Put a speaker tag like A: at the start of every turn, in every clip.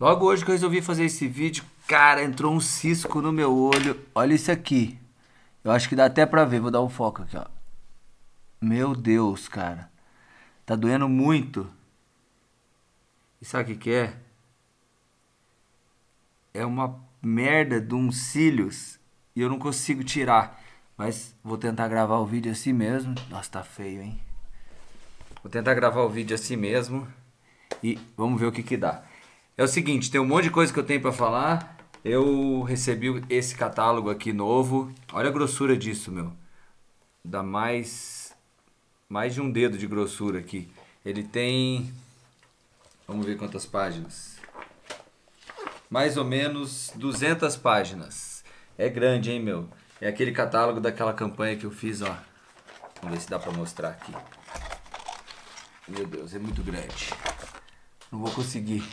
A: Logo hoje que eu resolvi fazer esse vídeo, cara, entrou um cisco no meu olho. Olha isso aqui. Eu acho que dá até pra ver, vou dar um foco aqui, ó. Meu Deus, cara. Tá doendo muito. E sabe o que, que é? É uma merda de uns cílios e eu não consigo tirar. Mas vou tentar gravar o vídeo assim mesmo. Nossa, tá feio, hein? Vou tentar gravar o vídeo assim mesmo e vamos ver o que que dá. É o seguinte, tem um monte de coisa que eu tenho para falar. Eu recebi esse catálogo aqui novo. Olha a grossura disso, meu. Dá mais mais de um dedo de grossura aqui. Ele tem Vamos ver quantas páginas. Mais ou menos 200 páginas. É grande, hein, meu? É aquele catálogo daquela campanha que eu fiz, ó. Vamos ver se dá para mostrar aqui. Meu Deus, é muito grande. Não vou conseguir.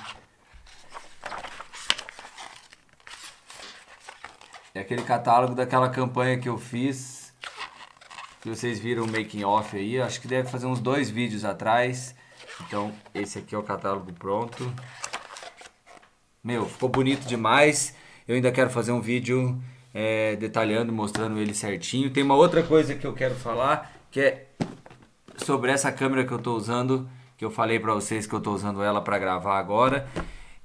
A: É aquele catálogo daquela campanha que eu fiz, que vocês viram o making off aí, acho que deve fazer uns dois vídeos atrás. Então, esse aqui é o catálogo pronto. Meu, ficou bonito demais. Eu ainda quero fazer um vídeo é, detalhando, mostrando ele certinho. Tem uma outra coisa que eu quero falar, que é sobre essa câmera que eu estou usando, que eu falei para vocês que eu estou usando ela para gravar agora.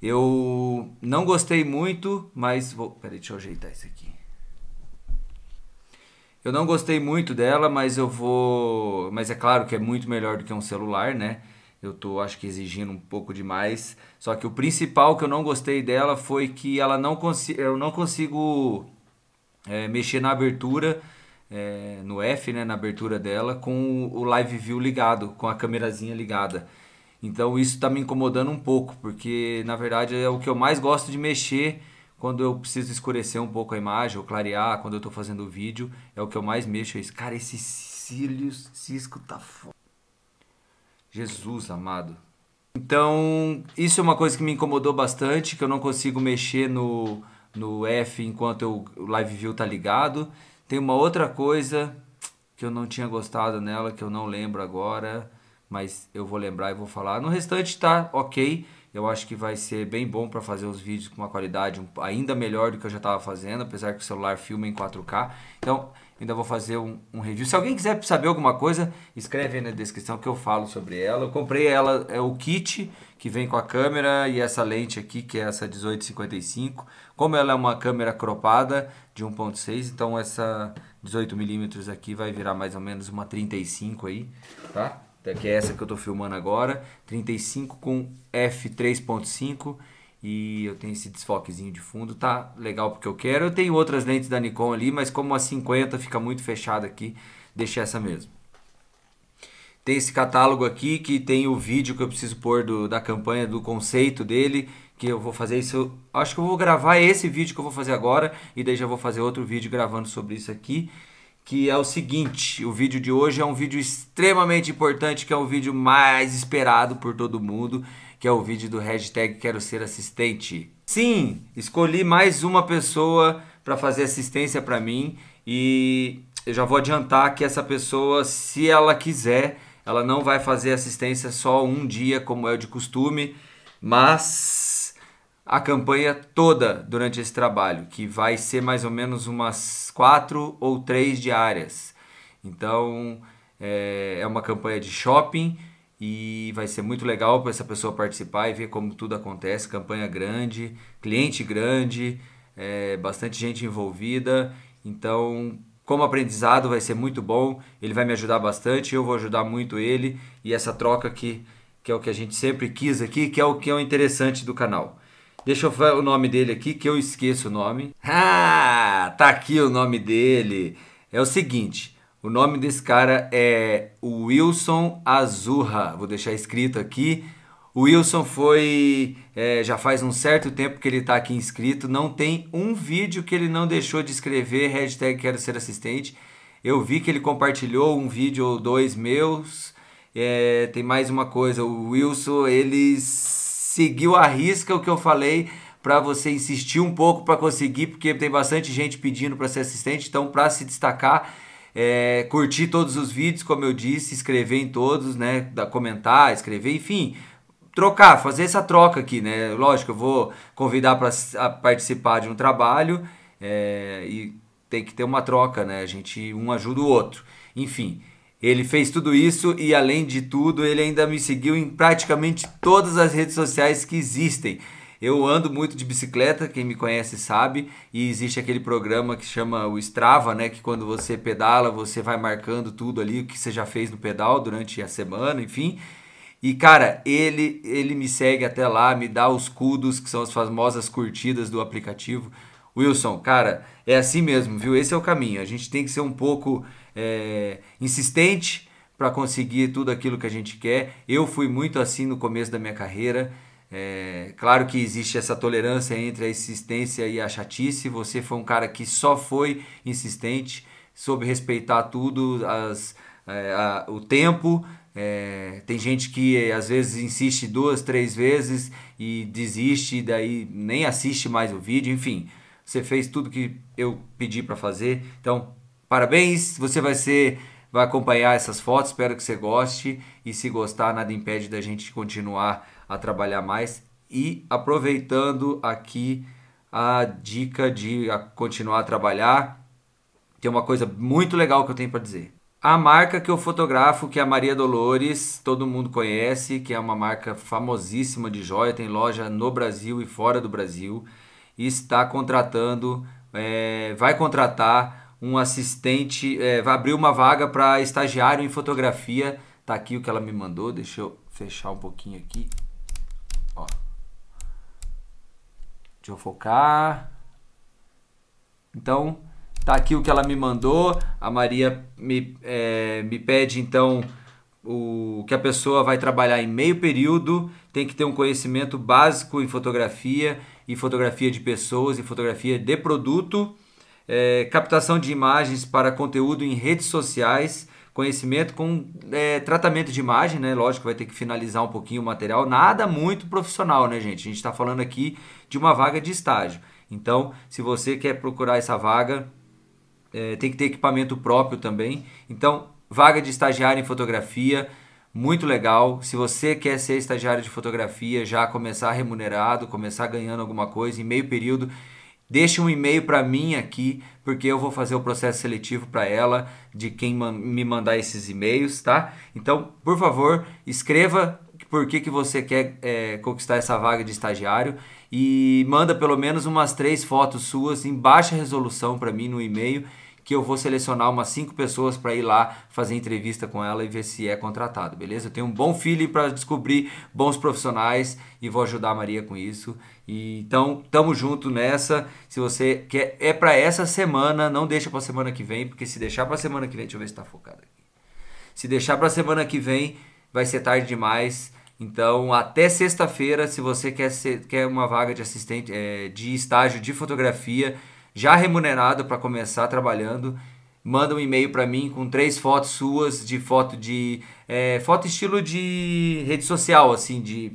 A: Eu não gostei muito, mas vou. Peraí, deixa eu ajeitar isso aqui. Eu não gostei muito dela, mas eu vou. Mas é claro que é muito melhor do que um celular, né? Eu tô, acho que exigindo um pouco demais. Só que o principal que eu não gostei dela foi que ela não consi... eu não consigo é, mexer na abertura, é, no F, né? Na abertura dela, com o Live View ligado, com a câmerazinha ligada. Então isso está me incomodando um pouco, porque na verdade é o que eu mais gosto de mexer quando eu preciso escurecer um pouco a imagem ou clarear, quando eu estou fazendo o vídeo, é o que eu mais mexo. É isso. Cara, esses cílios, cisco tá foda. Jesus amado. Então, isso é uma coisa que me incomodou bastante, que eu não consigo mexer no, no F enquanto eu, o Live View tá ligado. Tem uma outra coisa que eu não tinha gostado nela, que eu não lembro agora mas eu vou lembrar e vou falar. No restante tá ok. Eu acho que vai ser bem bom para fazer os vídeos com uma qualidade ainda melhor do que eu já estava fazendo, apesar que o celular filma em 4K. Então, ainda vou fazer um, um, review. Se alguém quiser saber alguma coisa, escreve aí na descrição que eu falo sobre ela. Eu comprei ela, é o kit que vem com a câmera e essa lente aqui, que é essa 1855. Como ela é uma câmera cropada de 1.6, então essa 18mm aqui vai virar mais ou menos uma 35 aí, tá? que é essa que eu estou filmando agora, 35 com f3.5 e eu tenho esse desfoquezinho de fundo, tá legal porque eu quero. Eu tenho outras lentes da Nikon ali, mas como a 50 fica muito fechada aqui, deixei essa mesmo. Tem esse catálogo aqui que tem o vídeo que eu preciso pôr do, da campanha, do conceito dele, que eu vou fazer isso. Acho que eu vou gravar esse vídeo que eu vou fazer agora e daí já vou fazer outro vídeo gravando sobre isso aqui que é o seguinte, o vídeo de hoje é um vídeo extremamente importante, que é o vídeo mais esperado por todo mundo, que é o vídeo do hashtag quero ser assistente. Sim, escolhi mais uma pessoa para fazer assistência para mim e eu já vou adiantar que essa pessoa, se ela quiser, ela não vai fazer assistência só um dia como é o de costume, mas a campanha toda durante esse trabalho, que vai ser mais ou menos umas quatro ou três diárias. Então é, é uma campanha de shopping e vai ser muito legal para essa pessoa participar e ver como tudo acontece. Campanha grande, cliente grande, é, bastante gente envolvida. Então, como aprendizado, vai ser muito bom. Ele vai me ajudar bastante, eu vou ajudar muito ele e essa troca aqui que é o que a gente sempre quis aqui, que é o que é o interessante do canal. Deixa eu ver o nome dele aqui, que eu esqueço o nome. Ah, tá aqui o nome dele. É o seguinte, o nome desse cara é Wilson Azurra. Vou deixar escrito aqui. O Wilson foi. É, já faz um certo tempo que ele está aqui inscrito. Não tem um vídeo que ele não deixou de escrever. Hashtag quero ser assistente. Eu vi que ele compartilhou um vídeo ou dois meus. É, tem mais uma coisa. O Wilson, eles seguiu à risca o que eu falei para você insistir um pouco para conseguir, porque tem bastante gente pedindo para ser assistente, então para se destacar, é, curtir todos os vídeos, como eu disse, escrever em todos, né, da, comentar, escrever, enfim, trocar, fazer essa troca aqui, né? Lógico, eu vou convidar para participar de um trabalho é, e tem que ter uma troca, né? A gente um ajuda o outro, enfim. Ele fez tudo isso e, além de tudo, ele ainda me seguiu em praticamente todas as redes sociais que existem. Eu ando muito de bicicleta, quem me conhece sabe, e existe aquele programa que chama o Strava, né? Que quando você pedala, você vai marcando tudo ali, o que você já fez no pedal durante a semana, enfim. E cara, ele ele me segue até lá, me dá os cudos, que são as famosas curtidas do aplicativo. Wilson, cara, é assim mesmo, viu? Esse é o caminho. A gente tem que ser um pouco é, insistente para conseguir tudo aquilo que a gente quer. Eu fui muito assim no começo da minha carreira. É, claro que existe essa tolerância entre a insistência e a chatice. Você foi um cara que só foi insistente, soube respeitar tudo, as, é, a, o tempo. É, tem gente que às vezes insiste duas, três vezes e desiste, e daí nem assiste mais o vídeo. Enfim, você fez tudo que eu pedi para fazer. Então, Parabéns, você vai ser vai acompanhar essas fotos, espero que você goste e se gostar nada impede da gente continuar a trabalhar mais e aproveitando aqui a dica de continuar a trabalhar, tem uma coisa muito legal que eu tenho para dizer. A marca que eu fotografo, que é a Maria Dolores, todo mundo conhece, que é uma marca famosíssima de joia, tem loja no Brasil e fora do Brasil, está contratando, é, vai contratar um assistente, é, vai abrir uma vaga para estagiário em fotografia. Tá aqui o que ela me mandou, deixa eu fechar um pouquinho aqui. Ó. Deixa eu focar. Então, tá aqui o que ela me mandou. A Maria me, é, me pede então o que a pessoa vai trabalhar em meio período, tem que ter um conhecimento básico em fotografia, e fotografia de pessoas, e fotografia de produto é, captação de imagens para conteúdo em redes sociais, conhecimento com é, tratamento de imagem, né? Lógico, vai ter que finalizar um pouquinho o material. Nada muito profissional, né, gente? A gente está falando aqui de uma vaga de estágio. Então, se você quer procurar essa vaga, é, tem que ter equipamento próprio também. Então, vaga de estagiário em fotografia, muito legal. Se você quer ser estagiário de fotografia, já começar remunerado, começar ganhando alguma coisa em meio período, Deixe um e-mail para mim aqui, porque eu vou fazer o processo seletivo para ela de quem me mandar esses e-mails, tá? Então, por favor, escreva por que, que você quer é, conquistar essa vaga de estagiário e manda pelo menos umas três fotos suas em baixa resolução para mim no e-mail que eu vou selecionar umas cinco pessoas para ir lá fazer entrevista com ela e ver se é contratado, beleza? Eu tenho um bom feeling para descobrir bons profissionais e vou ajudar a Maria com isso. E, então, tamo junto nessa. Se você quer, é para essa semana, não deixa para semana que vem, porque se deixar para semana que vem, deixa eu ver se tá focado aqui. Se deixar para semana que vem, vai ser tarde demais. Então, até sexta-feira, se você quer, ser, quer uma vaga de assistente é, de estágio de fotografia, já remunerado para começar trabalhando, manda um e-mail para mim com três fotos suas de foto de é, foto estilo de rede social assim de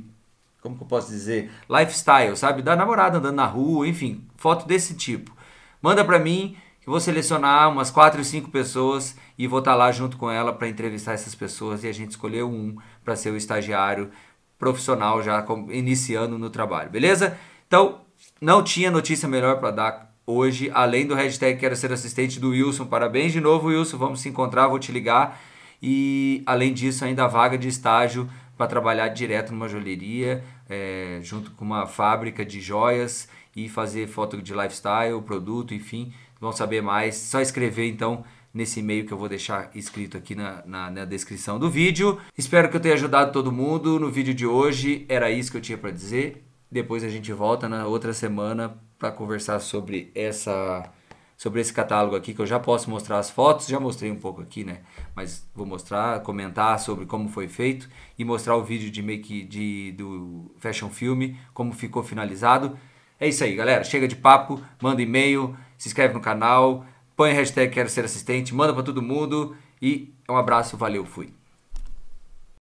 A: como que eu posso dizer lifestyle sabe da namorada andando na rua enfim foto desse tipo manda para mim que vou selecionar umas quatro cinco pessoas e vou estar tá lá junto com ela para entrevistar essas pessoas e a gente escolheu um para ser o estagiário profissional já iniciando no trabalho beleza então não tinha notícia melhor para dar hoje, além do hashtag Quero Ser Assistente do Wilson. Parabéns de novo, Wilson. Vamos se encontrar, vou te ligar. E além disso, ainda a vaga de estágio para trabalhar direto numa joalheria, é, junto com uma fábrica de joias e fazer foto de lifestyle, produto, enfim. Vão saber mais. Só escrever então nesse e-mail que eu vou deixar escrito aqui na, na, na, descrição do vídeo. Espero que eu tenha ajudado todo mundo no vídeo de hoje. Era isso que eu tinha para dizer. Depois a gente volta na outra semana para conversar sobre essa sobre esse catálogo aqui que eu já posso mostrar as fotos, já mostrei um pouco aqui, né? Mas vou mostrar, comentar sobre como foi feito e mostrar o vídeo de make de do fashion filme, como ficou finalizado. É isso aí, galera, chega de papo, manda e-mail, se inscreve no canal, põe hashtag quero ser assistente, manda para todo mundo e um abraço, valeu, fui.